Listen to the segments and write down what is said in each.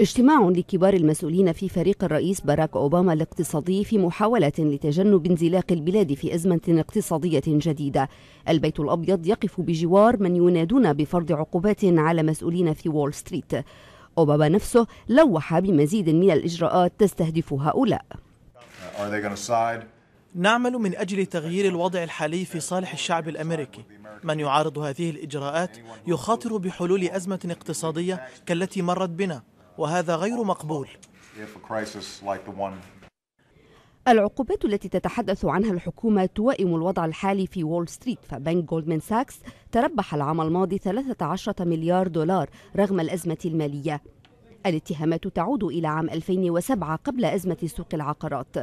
اجتماع لكبار المسؤولين في فريق الرئيس باراك أوباما الاقتصادي في محاولة لتجنب انزلاق البلاد في أزمة اقتصادية جديدة البيت الأبيض يقف بجوار من ينادون بفرض عقوبات على مسؤولين في وول ستريت أوباما نفسه لوح بمزيد من الإجراءات تستهدف هؤلاء نعمل من أجل تغيير الوضع الحالي في صالح الشعب الأمريكي من يعارض هذه الإجراءات يخاطر بحلول أزمة اقتصادية كالتي مرت بنا وهذا غير مقبول العقوبات التي تتحدث عنها الحكومة توائم الوضع الحالي في وول ستريت فبنك جولدمان ساكس تربح العام الماضي 13 مليار دولار رغم الأزمة المالية الاتهامات تعود إلى عام 2007 قبل أزمة سوق العقارات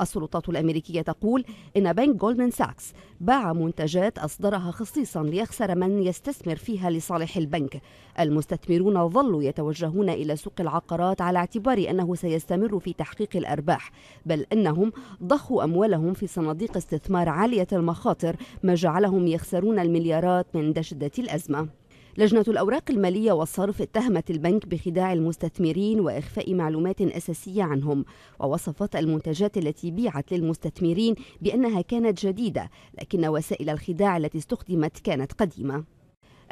السلطات الأمريكية تقول إن بنك جولدمان ساكس باع منتجات أصدرها خصيصا ليخسر من يستثمر فيها لصالح البنك المستثمرون ظلوا يتوجهون إلى سوق العقارات على اعتبار أنه سيستمر في تحقيق الأرباح بل أنهم ضخوا أموالهم في صناديق استثمار عالية المخاطر ما جعلهم يخسرون المليارات من دشدة الأزمة لجنة الأوراق المالية والصرف اتهمت البنك بخداع المستثمرين وإخفاء معلومات أساسية عنهم ووصفت المنتجات التي بيعت للمستثمرين بأنها كانت جديدة لكن وسائل الخداع التي استخدمت كانت قديمة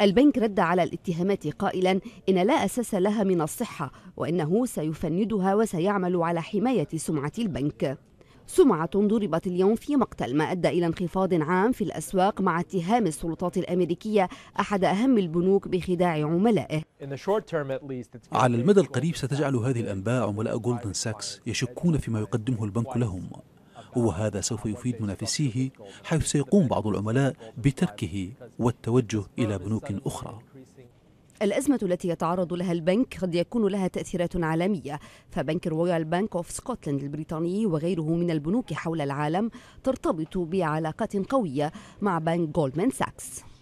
البنك رد على الاتهامات قائلا ان لا اساس لها من الصحه وانه سيفندها وسيعمل على حمايه سمعه البنك سمعة ضربت اليوم في مقتل ما أدى إلى انخفاض عام في الأسواق مع اتهام السلطات الأمريكية أحد أهم البنوك بخداع عملائه على المدى القريب ستجعل هذه الأنباء عملاء جولدن ساكس يشكون فيما يقدمه البنك لهم وهذا سوف يفيد منافسيه حيث سيقوم بعض العملاء بتركه والتوجه إلى بنوك أخرى الأزمة التي يتعرض لها البنك قد يكون لها تأثيرات عالمية فبنك رويال بانك أوف سكوتلاند البريطاني وغيره من البنوك حول العالم ترتبط بعلاقات قوية مع بنك جولدمان ساكس